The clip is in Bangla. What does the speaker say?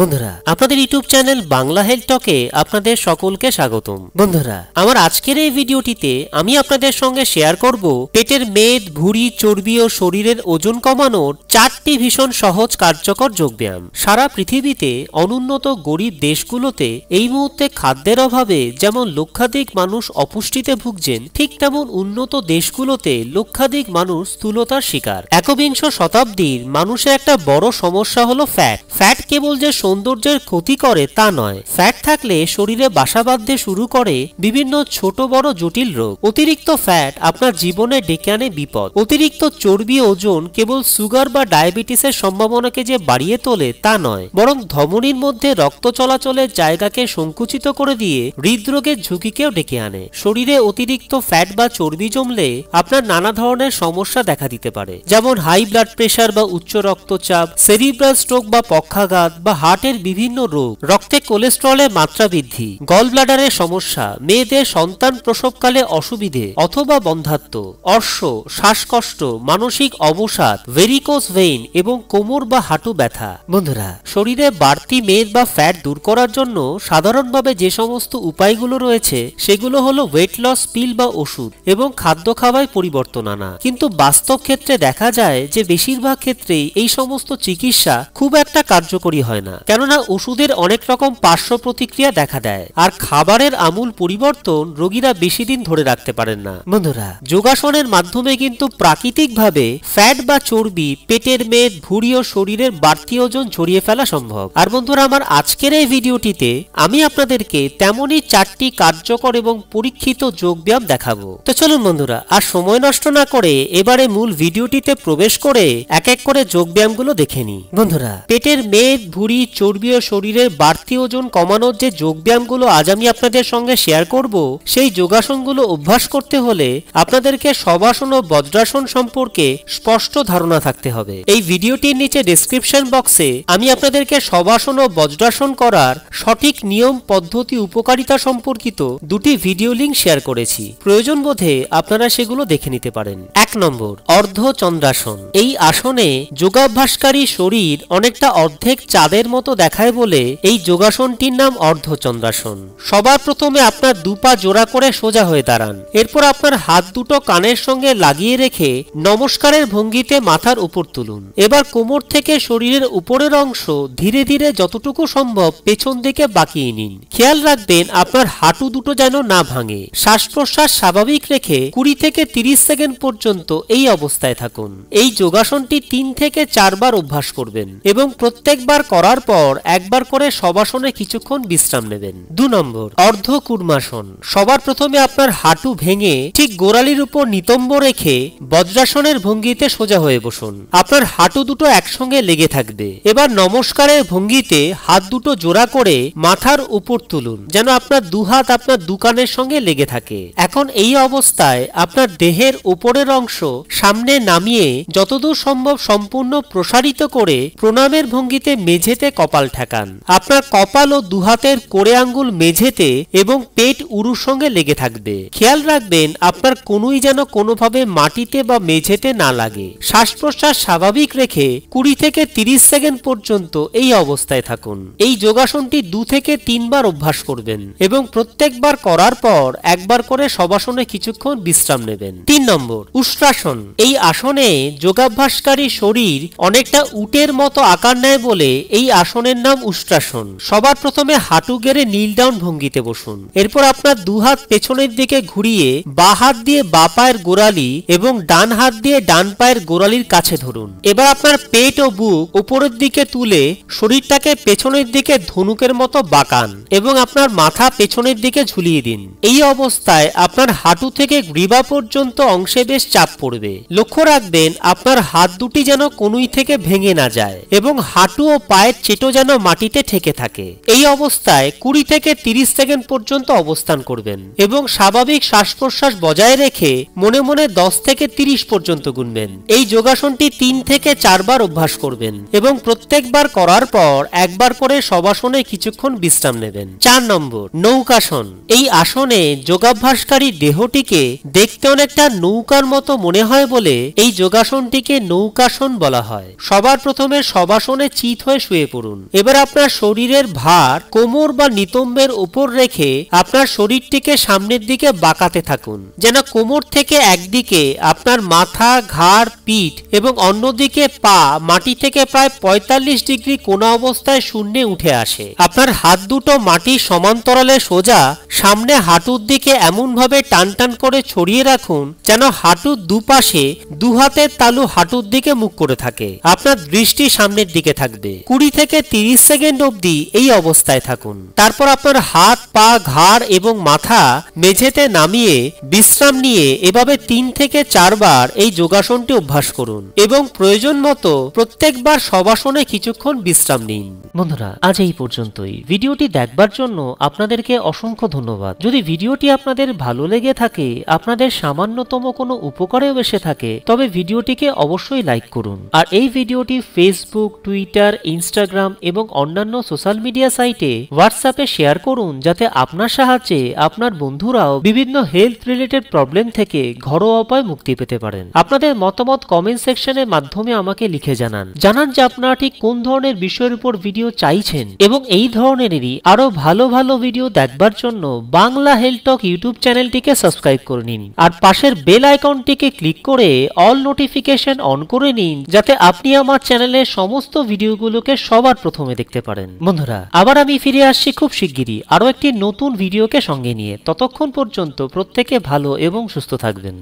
বন্ধুরা আপনাদের ইউটিউব চ্যানেল বাংলা হেলথ টকে আপনাদের সকলকে স্বাগতম বন্ধুরা আমার আজকের এই ভিডিওটিতে আমি আপনাদের সঙ্গে শেয়ার করব পেটের মেদ ভুঁড়ি চর্বি ও শরীরের ওজন কমানোর চারটি ভীষণ সহজ কার্যকর যোগব্যায়াম সারা পৃথিবীতে অনুন্নত গরিব দেশগুলোতে এই মুহূর্তে খাদ্যের অভাবে যেমন লক্ষাধিক মানুষ অপুষ্টিতে ভুগছেন ঠিক তেমন উন্নত দেশগুলোতে লক্ষাধিক মানুষ স্থূলতার শিকার একবিংশ শতাব্দীর মানুষের একটা বড় সমস্যা হলো ফ্যাট ফ্যাট কেবল যে সৌন্দর্যের ক্ষতি করে তা নয় ফ্যাট থাকলে শরীরে বাসা বাঁধতে শুরু করে বিভিন্ন ছোট বড় জটিল রোগ অতিরিক্ত ফ্যাট আপনার জীবনে ডেকে আনে বিপদ অতিরিক্ত চর্বি ওজন কেবল সুগার বা ডায়াবেটিসের সম্ভাবনাকে যে বাড়িয়ে তোলে তা নয় বরং ধমনির মধ্যে রক্ত চলাচলের জায়গাকে সংকুচিত করে দিয়ে হৃদরোগের ঝুঁকিকেও ডেকে আনে শরীরে অতিরিক্ত ফ্যাট বা চর্বি জমলে আপনার নানা ধরনের সমস্যা দেখা দিতে পারে যেমন হাই ব্লাড প্রেশার বা উচ্চ রক্তচাপ সেরিব্রাল স্ট্রোক বা পক্ষাঘাত বা হার্ট হার্টের বিভিন্ন রোগ রক্তে কোলেস্ট্রলের মাত্রা বৃদ্ধি গল ব্লাডারের সমস্যা মেয়েদের সন্তান প্রসবকালে অসুবিধে অথবা বন্ধাত্ম অর্শ শ্বাসকষ্ট মানসিক অবসাদ ভেরিকোস ভেইন এবং কোমর বা হাঁটু ব্যথা বন্ধুরা শরীরে বাড়তি মেদ বা ফ্যাট দূর করার জন্য সাধারণভাবে যে সমস্ত উপায়গুলো রয়েছে সেগুলো হলো ওয়েট লস পিল বা ওষুধ এবং খাদ্য খাওয়ায় পরিবর্তন আনা কিন্তু বাস্তব ক্ষেত্রে দেখা যায় যে বেশিরভাগ ক্ষেত্রেই এই সমস্ত চিকিৎসা খুব একটা কার্যকরী হয় না কেননা ওষুধের অনেক রকম পার্শ্ব প্রতিক্রিয়া দেখা দেয় আর খাবারের আমূল পরিবর্তন রোগীরা বেশি দিন ধরে রাখতে পারেন না বন্ধুরা যোগাসনের মাধ্যমে কিন্তু প্রাকৃতিকভাবে ফ্যাট বা চর্বি পেটের মেদ ভুড়ি ও শরীরের বাড়তি ওজন ঝরিয়ে ফেলা সম্ভব আর বন্ধুরা আমার আজকের এই ভিডিওটিতে আমি আপনাদেরকে তেমনই চারটি কার্যকর এবং পরীক্ষিত যোগব্যায়াম দেখাবো তো চলুন বন্ধুরা আর সময় নষ্ট না করে এবারে মূল ভিডিওটিতে প্রবেশ করে এক এক করে যোগব্যায়ামগুলো দেখে নি বন্ধুরা পেটের মেদ ভুড়ি চর্বি ও শরীরের বাড়তি ওজন কমানোর যে যোগব্যায়ামগুলো আজ আমি আপনাদের সঙ্গে শেয়ার করব সেই যোগাসনগুলো অভ্যাস করতে হলে আপনাদেরকে সবাসন ও বজ্রাসন সম্পর্কে স্পষ্ট ধারণা থাকতে হবে এই ভিডিওটির নিচে ডিসক্রিপশন বক্সে আমি আপনাদেরকে সবাসন ও বজ্রাসন করার সঠিক নিয়ম পদ্ধতি উপকারিতা সম্পর্কিত দুটি ভিডিও লিঙ্ক শেয়ার করেছি প্রয়োজন বোধে আপনারা সেগুলো দেখে নিতে পারেন এক নম্বর অর্ধ চন্দ্রাসন এই আসনে যোগাভ্যাসকারী শরীর অনেকটা অর্ধেক চাঁদের মতো দেখায় বলে এই যোগাসনটির নাম অর্ধচন্দ্রাসন সবার প্রথমে আপনার দুপা জোড়া করে সোজা হয়ে দাঁড়ান এরপর আপনার হাত দুটো কানের সঙ্গে লাগিয়ে রেখে নমস্কারের ভঙ্গিতে মাথার উপর তুলুন এবার কোমর থেকে শরীরের উপরের অংশ ধীরে ধীরে যতটুকু সম্ভব পেছন দিকে বাঁকিয়ে নিন খেয়াল রাখবেন আপনার হাঁটু দুটো যেন না ভাঙে শ্বাস প্রশ্বাস স্বাভাবিক রেখে কুড়ি থেকে তিরিশ সেকেন্ড পর্যন্ত এই অবস্থায় থাকুন এই যোগাসনটি তিন থেকে চারবার অভ্যাস করবেন এবং প্রত্যেকবার করার পর একবার করে সবাসনে কিছুক্ষণ বিশ্রাম নেবেন দু নম্বর অর্ধ কুর্মাসন সবার প্রথমে আপনার হাঁটু ভেঙে ঠিক গোড়ালির উপর নিতম্ব রেখে বজ্রাসনের ভঙ্গিতে সোজা হয়ে বসুন আপনার হাঁটু দুটো একসঙ্গে লেগে থাকবে এবার নমস্কারের ভঙ্গিতে হাত দুটো জোড়া করে মাথার উপর তুলুন যেন আপনার দুহাত আপনার দুকানের সঙ্গে লেগে থাকে এখন এই অবস্থায় আপনার দেহের উপরের অংশ সামনে নামিয়ে যতদূর সম্ভব সম্পূর্ণ প্রসারিত করে প্রণামের ভঙ্গিতে মেঝেতে কপাল ঠেকান আপনার কপাল ও দুহাতের কোড়ে আঙ্গুল মেঝেতে এবং পেট উরুর সঙ্গে লেগে থাকবে খেয়াল রাখবেন আপনার কোনোই যেন কোনোভাবে মাটিতে বা মেঝেতে না লাগে শ্বাস প্রশ্বাস স্বাভাবিক রেখে কুড়ি থেকে ৩০ সেকেন্ড পর্যন্ত এই অবস্থায় থাকুন এই যোগাসনটি দু থেকে তিনবার অভ্যাস করবেন এবং প্রত্যেকবার করার পর একবার করে সবাসনে কিছুক্ষণ বিশ্রাম নেবেন তিন নম্বর উষ্ট্রাসন এই আসনে যোগাভ্যাসকারী শরীর অনেকটা উটের মতো আকার নেয় বলে এই আসনের নাম উষ্ট্রাসন সবার প্রথমে হাঁটু গেড়ে নীল ডাউন ভঙ্গিতে বসুন এরপর আপনার দুহাত পেছনের দিকে ঘুরিয়ে বা হাত দিয়ে বা পায়ের গোড়ালি এবং ডান হাত দিয়ে ডান পায়ের গোড়ালির কাছে ধরুন এবার আপনার পেট ও বুক উপরের দিকে তুলে শরীরটাকে পেছনের দিকে ধনুকের মতো বাঁকান এবং আপনার মাথা পেছনের দিকে ঝুলিয়ে দিন এই অবস্থায় আপনার হাঁটু থেকে গ্রীবা পর্যন্ত অংশে বেশ চাপ পড়বে লক্ষ্য রাখবেন আপনার হাত দুটি যেন কনুই থেকে ভেঙে না যায় এবং হাঁটু ও পায়ের সেটাও যেন মাটিতে ঠেকে থাকে এই অবস্থায় কুড়ি থেকে তিরিশ সেকেন্ড পর্যন্ত অবস্থান করবেন এবং স্বাভাবিক শ্বাস প্রশ্বাস বজায় রেখে মনে মনে দশ থেকে তিরিশ পর্যন্ত গুনবেন এই যোগাসনটি তিন থেকে চারবার অভ্যাস করবেন এবং প্রত্যেকবার করার পর একবার করে সবাসনে কিছুক্ষণ বিশ্রাম নেবেন চার নম্বর নৌকাসন এই আসনে যোগাভ্যাসকারী দেহটিকে দেখতে অনেকটা নৌকার মতো মনে হয় বলে এই যোগাসনটিকে নৌকাসন বলা হয় সবার প্রথমে সবাসনে চিত হয়ে শুয়ে পড়ুন করুন এবার আপনার শরীরের ভার কোমর বা নিতম্বের উপর রেখে আপনার শরীরটিকে সামনের দিকে বাঁকাতে থাকুন যেন কোমর থেকে একদিকে আপনার মাথা ঘাড় পিঠ এবং অন্যদিকে পা মাটি থেকে প্রায় পঁয়তাল্লিশ ডিগ্রি কোনা অবস্থায় শূন্যে উঠে আসে আপনার হাত দুটো মাটি সমান্তরালে সোজা সামনে হাঁটুর দিকে এমনভাবে টান টান করে ছড়িয়ে রাখুন যেন হাঁটুর দুপাশে দু হাতের তালু হাঁটুর দিকে মুখ করে থাকে আপনার দৃষ্টি সামনের দিকে থাকবে কুড়ি থেকে থেকে তিরিশ সেকেন্ড অবধি এই অবস্থায় থাকুন তারপর আপনার হাত পা ঘাড় এবং মাথা মেঝেতে নামিয়ে বিশ্রাম নিয়ে এভাবে তিন থেকে চারবার এই যোগাসনটি অভ্যাস করুন এবং প্রয়োজন মতো প্রত্যেকবার সবাসনে কিছুক্ষণ বিশ্রাম নিন বন্ধুরা আজ এই পর্যন্তই ভিডিওটি দেখবার জন্য আপনাদেরকে অসংখ্য ধন্যবাদ যদি ভিডিওটি আপনাদের ভালো লেগে থাকে আপনাদের সামান্যতম কোনো উপকারেও এসে থাকে তবে ভিডিওটিকে অবশ্যই লাইক করুন আর এই ভিডিওটি ফেসবুক টুইটার ইনস্টাগ্রাম ইনস্টাগ্রাম এবং অন্যান্য সোশ্যাল মিডিয়া সাইটে হোয়াটসঅ্যাপে শেয়ার করুন যাতে আপনার সাহায্যে আপনার বন্ধুরাও বিভিন্ন হেলথ রিলেটেড প্রবলেম থেকে ঘরোয়া উপায় মুক্তি পেতে পারেন আপনাদের মতামত কমেন্ট সেকশনের মাধ্যমে আমাকে লিখে জানান জানান যে আপনারা ঠিক কোন ধরনের বিষয়ের উপর ভিডিও চাইছেন এবং এই ধরনেরই আরো ভালো ভালো ভিডিও দেখবার জন্য বাংলা হেলথ টক ইউটিউব চ্যানেলটিকে সাবস্ক্রাইব করে নিন আর পাশের বেল আইকনটিকে ক্লিক করে অল নোটিফিকেশন অন করে নিন যাতে আপনি আমার চ্যানেলের সমস্ত ভিডিওগুলোকে সব সবার প্রথমে দেখতে পারেন বন্ধুরা আবার আমি ফিরে আসছি খুব শিগগিরই আরও একটি নতুন ভিডিওকে সঙ্গে নিয়ে ততক্ষণ পর্যন্ত প্রত্যেকে ভালো এবং সুস্থ থাকবেন